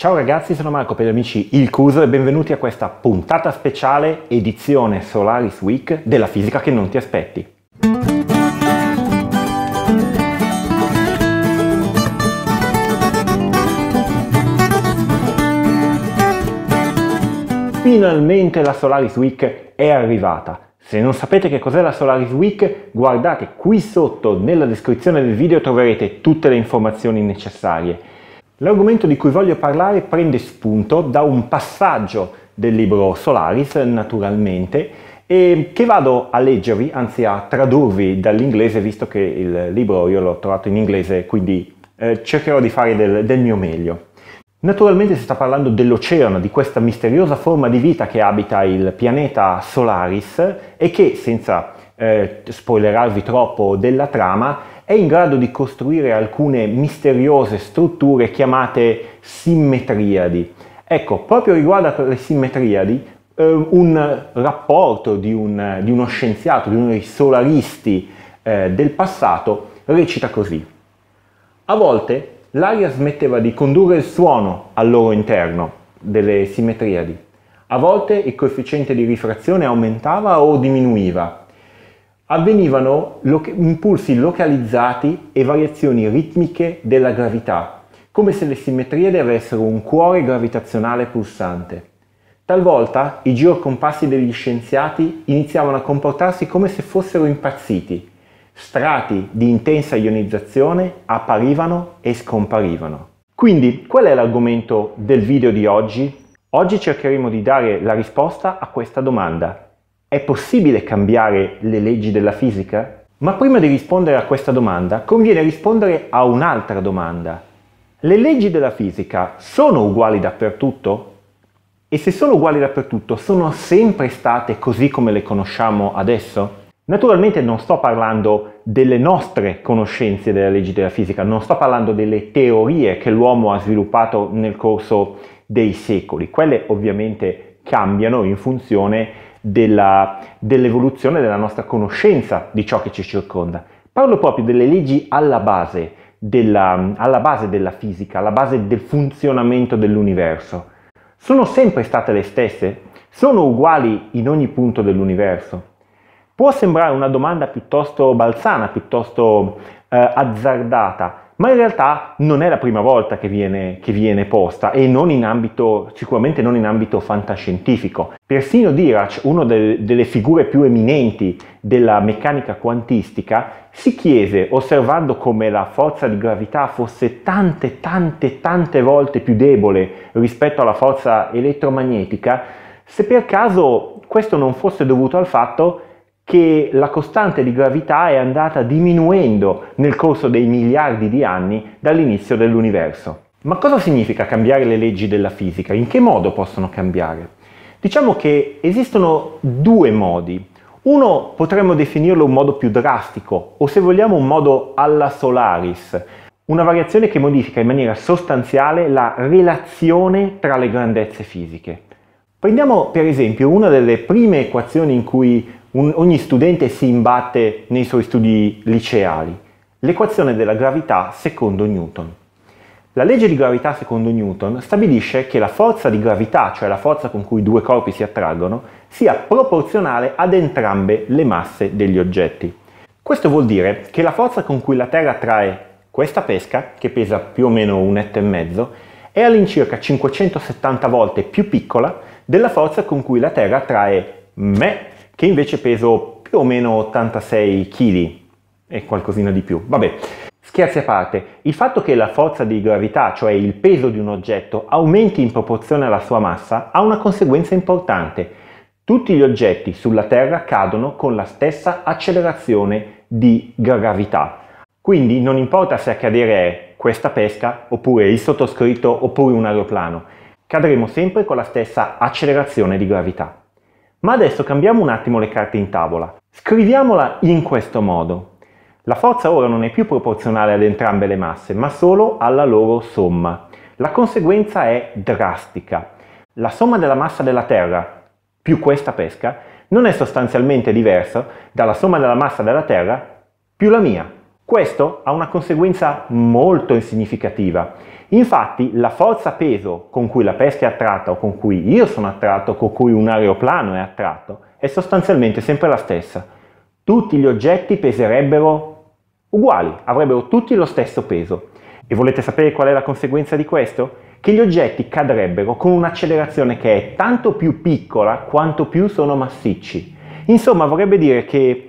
Ciao ragazzi, sono Marco per gli amici Il Cuso e benvenuti a questa puntata speciale edizione Solaris Week della fisica che non ti aspetti. Finalmente la Solaris Week è arrivata. Se non sapete che cos'è la Solaris Week, guardate qui sotto nella descrizione del video troverete tutte le informazioni necessarie L'argomento di cui voglio parlare prende spunto da un passaggio del libro Solaris, naturalmente, e che vado a leggervi, anzi a tradurvi dall'inglese, visto che il libro io l'ho trovato in inglese, quindi eh, cercherò di fare del, del mio meglio. Naturalmente si sta parlando dell'oceano, di questa misteriosa forma di vita che abita il pianeta Solaris e che, senza eh, spoilerarvi troppo della trama, è in grado di costruire alcune misteriose strutture chiamate simmetriadi. Ecco, proprio riguardo a alle simmetriadi, eh, un rapporto di, un, di, uno scienziato, di uno dei solaristi eh, del passato, recita così. A volte l'aria smetteva di condurre il suono al loro interno, delle simmetriadi. A volte il coefficiente di rifrazione aumentava o diminuiva, avvenivano loca- impulsi localizzati e variazioni ritmiche della gravità, come se le simmetrie le avessero un cuore gravitazionale pulsante. Talvolta i geocompassi degli scienziati iniziavano a comportarsi come se fossero impazziti. Strati di intensa ionizzazione apparivano e scomparivano. Quindi, qual è l'argomento del video di oggi? Oggi cercheremo di dare la risposta a questa domanda. È possibile cambiare le leggi della fisica? Ma prima di rispondere a questa domanda conviene rispondere a un'altra domanda. Le leggi della fisica sono uguali dappertutto? E se sono uguali dappertutto, sono sempre state così come le conosciamo adesso? Naturalmente non sto parlando delle nostre conoscenze delle leggi della fisica, non sto parlando delle teorie che l'uomo ha sviluppato nel corso dei secoli, quelle ovviamente cambiano in funzione della, dell'evoluzione della nostra conoscenza di ciò che ci circonda. Parlo proprio delle leggi alla base della, alla base della fisica, alla base del funzionamento dell'universo. Sono sempre state le stesse? Sono uguali in ogni punto dell'universo? Può sembrare una domanda piuttosto balzana, piuttosto eh, azzardata, ma in realtà non è la prima volta che viene, che viene posta e non ambito, sicuramente non in ambito fantascientifico. Persino Dirac, una del, delle figure più eminenti della meccanica quantistica, si chiese, osservando come la forza di gravità fosse tante, tante, tante volte più debole rispetto alla forza elettromagnetica, se per caso questo non fosse dovuto al fatto che che la costante di gravità è andata diminuendo nel corso dei miliardi di anni dall'inizio dell'universo. Ma cosa significa cambiare le leggi della fisica? In che modo possono cambiare? Diciamo che esistono due modi. Uno potremmo definirlo un modo più drastico, o se vogliamo un modo alla Solaris, una variazione che modifica in maniera sostanziale la relazione tra le grandezze fisiche. Prendiamo per esempio una delle prime equazioni in cui un, ogni studente si imbatte nei suoi studi liceali. L'equazione della gravità secondo Newton. La legge di gravità secondo Newton stabilisce che la forza di gravità, cioè la forza con cui due corpi si attraggono, sia proporzionale ad entrambe le masse degli oggetti. Questo vuol dire che la forza con cui la Terra attrae questa pesca, che pesa più o meno un etto e mezzo, è all'incirca 570 volte più piccola della forza con cui la Terra attrae me che invece peso più o meno 86 kg e qualcosina di più. Vabbè, scherzi a parte, il fatto che la forza di gravità, cioè il peso di un oggetto, aumenti in proporzione alla sua massa ha una conseguenza importante. Tutti gli oggetti sulla Terra cadono con la stessa accelerazione di gravità. Quindi non importa se a cadere è questa pesca, oppure il sottoscritto, oppure un aeroplano, cadremo sempre con la stessa accelerazione di gravità. Ma adesso cambiamo un attimo le carte in tavola. Scriviamola in questo modo. La forza ora non è più proporzionale ad entrambe le masse, ma solo alla loro somma. La conseguenza è drastica. La somma della massa della Terra più questa pesca non è sostanzialmente diversa dalla somma della massa della Terra più la mia. Questo ha una conseguenza molto significativa. Infatti la forza peso con cui la pesca è attratta o con cui io sono attratto o con cui un aeroplano è attratto è sostanzialmente sempre la stessa. Tutti gli oggetti peserebbero uguali, avrebbero tutti lo stesso peso. E volete sapere qual è la conseguenza di questo? Che gli oggetti cadrebbero con un'accelerazione che è tanto più piccola quanto più sono massicci. Insomma, vorrebbe dire che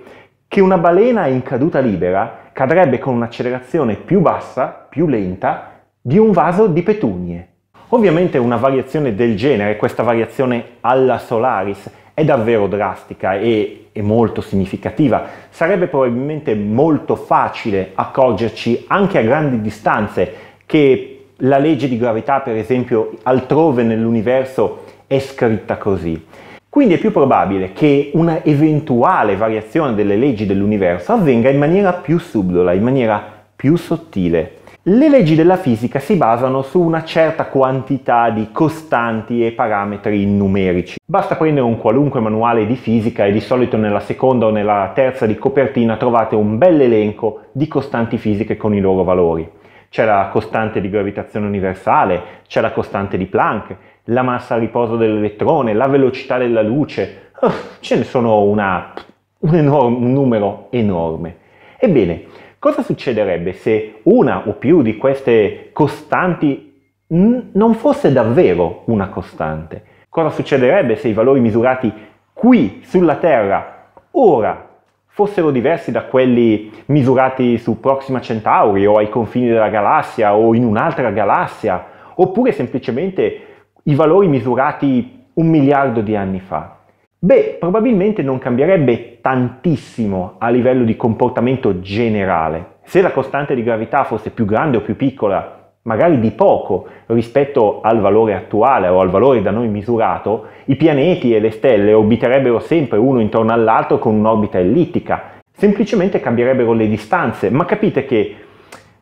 che una balena in caduta libera cadrebbe con un'accelerazione più bassa, più lenta, di un vaso di petunie. Ovviamente una variazione del genere, questa variazione alla Solaris, è davvero drastica e molto significativa. Sarebbe probabilmente molto facile accorgerci anche a grandi distanze che la legge di gravità, per esempio, altrove nell'universo è scritta così. Quindi è più probabile che una eventuale variazione delle leggi dell'universo avvenga in maniera più subdola, in maniera più sottile. Le leggi della fisica si basano su una certa quantità di costanti e parametri numerici. Basta prendere un qualunque manuale di fisica e di solito nella seconda o nella terza di copertina trovate un bel elenco di costanti fisiche con i loro valori. C'è la costante di gravitazione universale, c'è la costante di Planck, la massa a riposo dell'elettrone, la velocità della luce, oh, ce ne sono una, un, enorme, un numero enorme. Ebbene, cosa succederebbe se una o più di queste costanti non fosse davvero una costante? Cosa succederebbe se i valori misurati qui sulla Terra ora fossero diversi da quelli misurati su Proxima Centauri o ai confini della galassia o in un'altra galassia, oppure semplicemente i valori misurati un miliardo di anni fa? Beh, probabilmente non cambierebbe tantissimo a livello di comportamento generale. Se la costante di gravità fosse più grande o più piccola, magari di poco rispetto al valore attuale o al valore da noi misurato, i pianeti e le stelle orbiterebbero sempre uno intorno all'altro con un'orbita ellittica. Semplicemente cambierebbero le distanze, ma capite che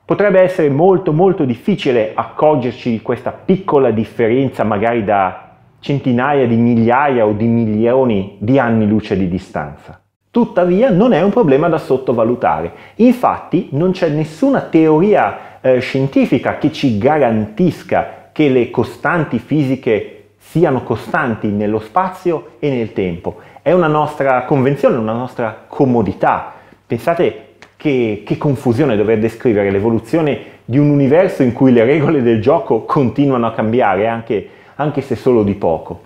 Potrebbe essere molto molto difficile accoggerci di questa piccola differenza magari da centinaia di migliaia o di milioni di anni luce di distanza. Tuttavia non è un problema da sottovalutare. Infatti non c'è nessuna teoria eh, scientifica che ci garantisca che le costanti fisiche siano costanti nello spazio e nel tempo. È una nostra convenzione, una nostra comodità. Pensate che, che, confusione dover descrivere l'evoluzione di un universo in cui le regole del gioco continuano a cambiare, anche, anche se solo di poco.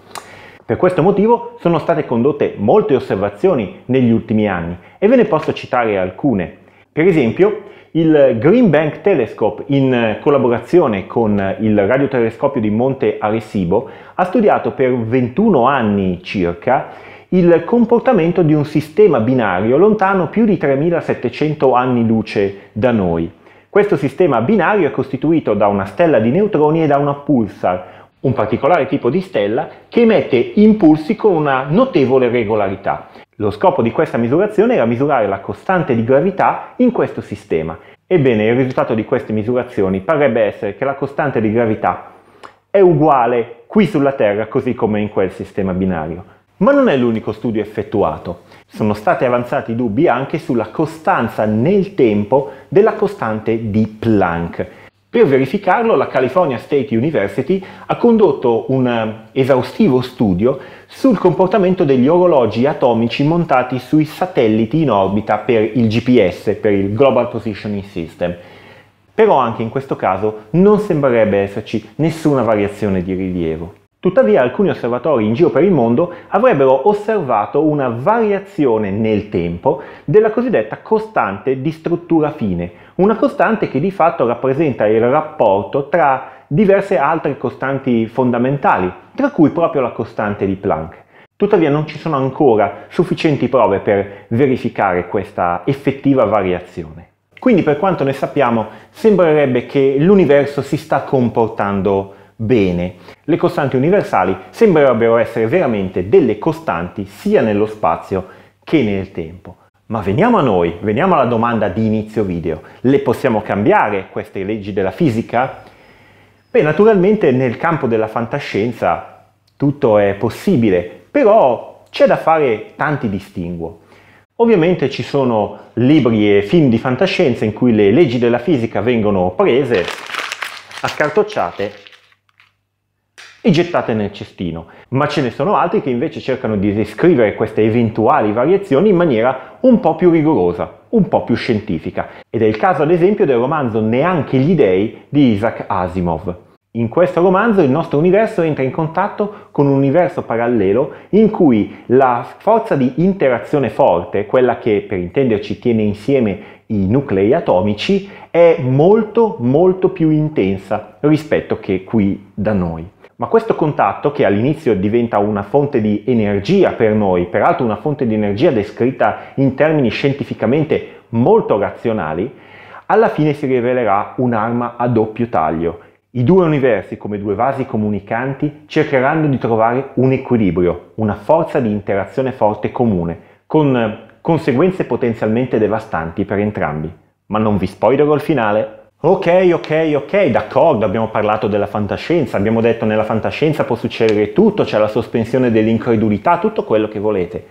Per questo motivo sono state condotte molte osservazioni negli ultimi anni e ve ne posso citare alcune. Per esempio, il Green Bank Telescope, in collaborazione con il radiotelescopio di Monte Arecibo, ha studiato per 21 anni circa il comportamento di un sistema binario lontano più di 3700 anni luce da noi. Questo sistema binario è costituito da una stella di neutroni e da una pulsar, un particolare tipo di stella che emette impulsi con una notevole regolarità. Lo scopo di questa misurazione era misurare la costante di gravità in questo sistema. Ebbene, il risultato di queste misurazioni parrebbe essere che la costante di gravità è uguale qui sulla Terra così come in quel sistema binario. Ma non è l'unico studio effettuato. Sono stati avanzati dubbi anche sulla costanza nel tempo della costante di Planck. Per verificarlo la California State University ha condotto un eh, esaustivo studio sul comportamento degli orologi atomici montati sui satelliti in orbita per il GPS, per il Global Positioning System. Però anche in questo caso non sembrerebbe esserci nessuna variazione di rilievo. Tuttavia alcuni osservatori in giro per il mondo avrebbero osservato una variazione nel tempo della cosiddetta costante di struttura fine, una costante che di fatto rappresenta il rapporto tra diverse altre costanti fondamentali, tra cui proprio la costante di Planck. Tuttavia non ci sono ancora sufficienti prove per verificare questa effettiva variazione. Quindi per quanto ne sappiamo, sembrerebbe che l'universo si sta comportando bene. Le costanti universali sembrerebbero essere veramente delle costanti sia nello spazio che nel tempo. Ma veniamo a noi, veniamo alla domanda di inizio video. Le possiamo cambiare queste leggi della fisica? Beh, naturalmente nel campo della fantascienza tutto è possibile, però c'è da fare tanti distinguo. Ovviamente ci sono libri e film di fantascienza in cui le leggi della fisica vengono prese, accartocciate e gettate nel cestino, ma ce ne sono altri che invece cercano di descrivere queste eventuali variazioni in maniera un po' più rigorosa, un po' più scientifica, ed è il caso ad esempio del romanzo Neanche gli dèi di Isaac Asimov. In questo romanzo il nostro universo entra in contatto con un universo parallelo in cui la forza di interazione forte, quella che per intenderci tiene insieme i nuclei atomici, è molto molto più intensa rispetto che qui da noi. Ma questo contatto, che all'inizio diventa una fonte di energia per noi, peraltro una fonte di energia descritta in termini scientificamente molto razionali, alla fine si rivelerà un'arma a doppio taglio. I due universi, come due vasi comunicanti, cercheranno di trovare un equilibrio, una forza di interazione forte comune, con conseguenze potenzialmente devastanti per entrambi. Ma non vi spoilerò il finale, Ok, ok, ok, d'accordo, abbiamo parlato della fantascienza, abbiamo detto nella fantascienza può succedere tutto, c'è la sospensione dell'incredulità, tutto quello che volete.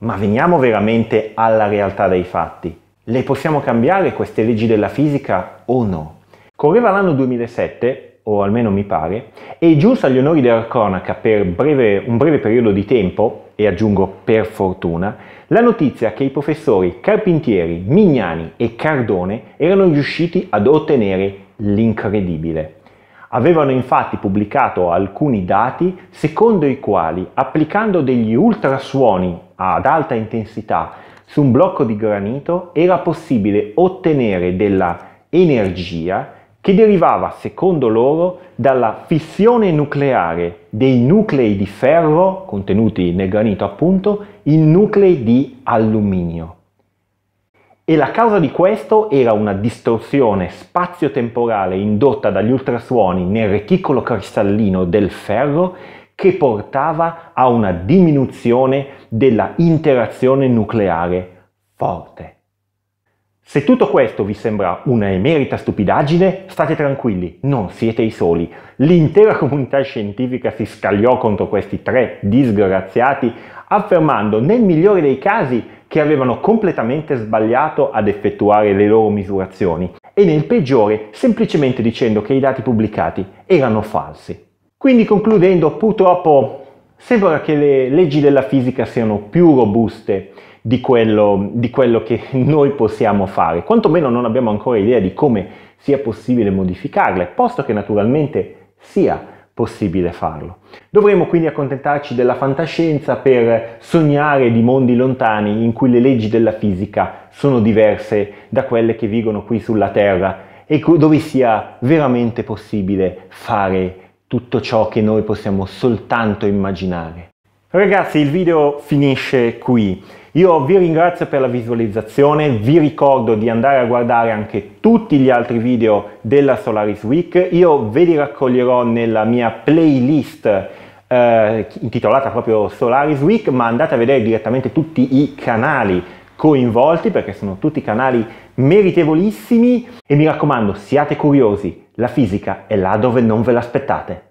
Ma veniamo veramente alla realtà dei fatti. Le possiamo cambiare queste leggi della fisica o no? Correva l'anno 2007, o almeno mi pare, e giunse agli onori della cronaca per breve, un breve periodo di tempo, e aggiungo per fortuna, la notizia che i professori Carpintieri, Mignani e Cardone erano riusciti ad ottenere l'incredibile. Avevano infatti pubblicato alcuni dati secondo i quali, applicando degli ultrasuoni ad alta intensità su un blocco di granito, era possibile ottenere della energia che derivava, secondo loro, dalla fissione nucleare dei nuclei di ferro, contenuti nel granito appunto, in nuclei di alluminio. E la causa di questo era una distorsione spazio-temporale indotta dagli ultrasuoni nel reticolo cristallino del ferro che portava a una diminuzione della interazione nucleare forte. Se tutto questo vi sembra una emerita stupidaggine, state tranquilli, non siete i soli. L'intera comunità scientifica si scagliò contro questi tre disgraziati, affermando nel migliore dei casi che avevano completamente sbagliato ad effettuare le loro misurazioni e nel peggiore semplicemente dicendo che i dati pubblicati erano falsi. Quindi concludendo, purtroppo sembra che le leggi della fisica siano più robuste di quello, di quello che noi possiamo fare, quantomeno non abbiamo ancora idea di come sia possibile modificarle, posto che naturalmente sia possibile farlo. Dovremo quindi accontentarci della fantascienza per sognare di mondi lontani in cui le leggi della fisica sono diverse da quelle che vigono qui sulla Terra e dove sia veramente possibile fare tutto ciò che noi possiamo soltanto immaginare. Ragazzi, il video finisce qui. Io vi ringrazio per la visualizzazione, vi ricordo di andare a guardare anche tutti gli altri video della Solaris Week, io ve li raccoglierò nella mia playlist eh, intitolata proprio Solaris Week, ma andate a vedere direttamente tutti i canali coinvolti perché sono tutti canali meritevolissimi e mi raccomando siate curiosi, la fisica è là dove non ve l'aspettate.